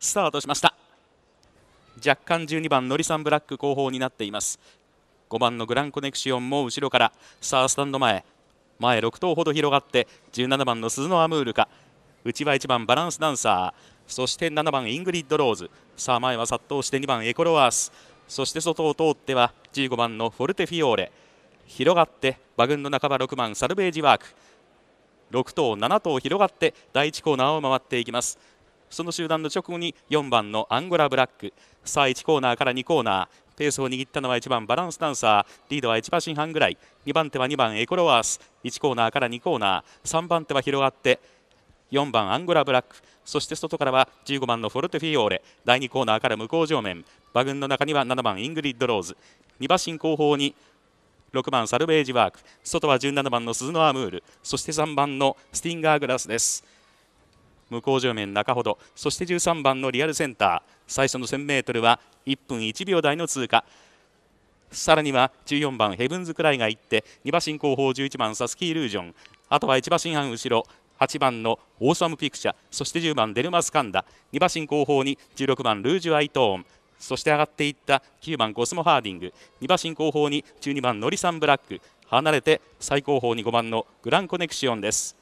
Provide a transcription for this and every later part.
スタートしました若干12番のりさんブラック後方になっています5番のグランコネクシオンも後ろからさあスタンド前前6頭ほど広がって17番の鈴のアムールか内は1番バランスダンサーそして7番イングリッド・ローズさあ前は殺到して2番エコロワースそして外を通っては15番のフォルテフィオーレ広がって馬群の半ば6番サルベージワーク6頭7頭広がって第1コーナーを回っていきますその集団の直後に4番のアンゴラブラックさあ1コーナーから2コーナーペースを握ったのは1番バランスダンサーリードは1馬身半ぐらい2番手は2番エコロワース1コーナーから2コーナー3番手は広がって4番アンゴラブラックそして外からは15番のフォルテフィオーレ第2コーナーから向こう上面馬群の中には7番イングリッド・ローズ2馬身後方に6番サルベージワーク外は17番のスズノアムールそして3番のスティンガーグラスです。向正面中ほどそして13番のリアルセンター最初の 1000m は1分1秒台の通過さらには14番ヘブンズ・クライが行って2馬身後方11番サスキー・イルージョンあとは1馬身半後ろ8番のオーサム・ピクチャそして10番デルマス・カンダ2馬身後方に16番ルージュ・アイトーンそして上がっていった9番コスモ・ハーディング2馬身後方に12番ノリサン・ブラック離れて最後方に5番のグランコネクションです。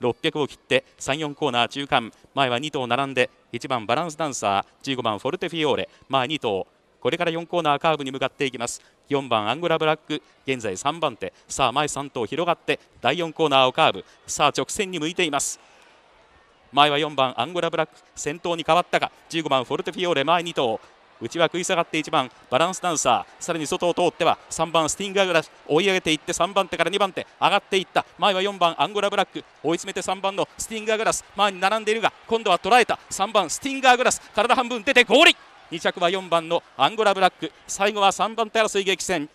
600を切って3、4コーナー中間前は2頭並んで1番バランスダンサー15番フォルテフィオーレ前2頭これから4コーナーカーブに向かっていきます4番アンゴラブラック現在3番手さあ前3頭広がって第4コーナーをカーブさあ直線に向いています前は4番アンゴラブラック先頭に変わったが15番フォルテフィオーレ前2頭内は食い下がって1番バランスダンサーさらに外を通っては3番スティンガーグラス追い上げていって3番手から2番手上がっていった前は4番アンゴラブラック追い詰めて3番のスティンガーグラス前に並んでいるが今度は捉えた3番スティンガーグラス体半分出てゴール2着は4番のアンゴラブラック最後は3番手争い激戦